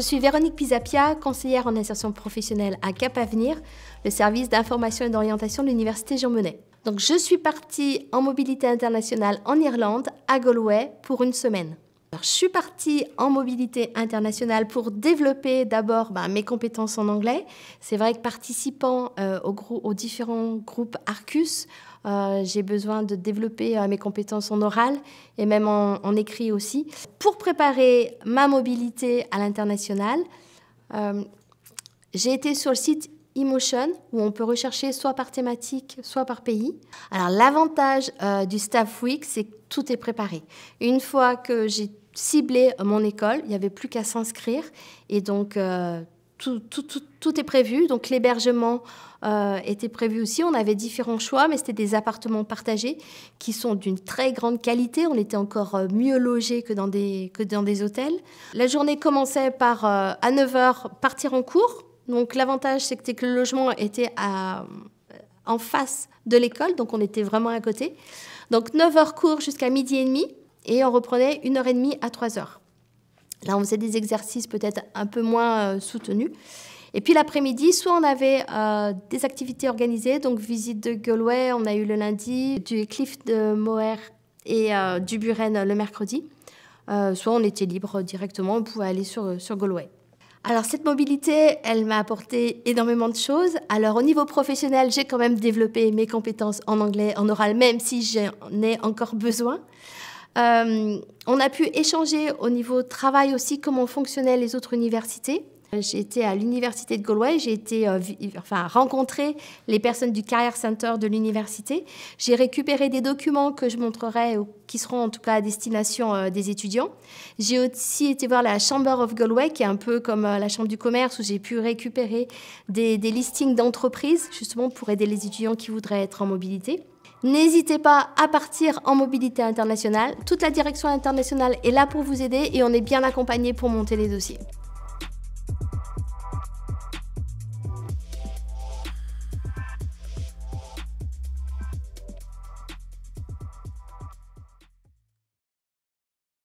Je suis Véronique Pisapia, conseillère en insertion professionnelle à Cap Avenir, le service d'information et d'orientation de l'Université Jean Monnet. Donc je suis partie en mobilité internationale en Irlande, à Galway, pour une semaine je suis partie en mobilité internationale pour développer d'abord bah, mes compétences en anglais. C'est vrai que participant euh, aux, différents groupes Arcus, euh, j'ai besoin de développer euh, mes compétences en oral et même en, écrit aussi. Pour préparer ma mobilité à l'international, j'ai été sur le site Emotion, où on peut rechercher soit par thématique, soit par pays. Alors l'avantage du Staff Week, c'est que tout est préparé. Une fois que j'ai ciblé euh, mon école. Il n'y avait plus qu'à s'inscrire. Et donc, euh, tout, est prévu. Donc l'hébergement euh, était prévu aussi. On avait différents choix, mais c'était des appartements partagés qui sont d'une très grande qualité. On était encore mieux logés que dans des, que dans des hôtels. La journée commençait par, à 9h, partir en cours. Donc l'avantage, c'était que le logement était en face de l'école, donc on était vraiment à côté. Donc 9h cours jusqu'à midi et demi et on reprenait une heure et demie à trois heures. Là, on faisait des exercices peut-être un peu moins euh, soutenus. Et puis l'après-midi, soit on avait euh, des activités organisées, donc visite de Galway, on a eu le lundi, du Cliff de Moher et euh, du Buren le mercredi. soit on était libre directement, on pouvait aller sur, sur Galway. Alors cette mobilité, elle m'a apporté énormément de choses. Alors au niveau professionnel, j'ai quand même développé mes compétences en anglais, en oral, même si j'en ai encore besoin. Euh, on a pu échanger au niveau travail aussi comment fonctionnaient les autres universités J'étais à l'université de Galway, j'ai été euh, enfin, les personnes du Career Center de l'université. J'ai récupéré des documents que je montrerai ou qui seront en tout cas à destination euh, des étudiants. J'ai aussi été voir la Chamber of Galway, qui est un peu comme euh, la Chambre du commerce, où j'ai pu récupérer des, des listings d'entreprises, justement pour aider les étudiants qui voudraient être en mobilité. N'hésitez pas à partir en mobilité internationale. Toute la direction internationale est là pour vous aider et on est bien accompagné pour monter les dossiers.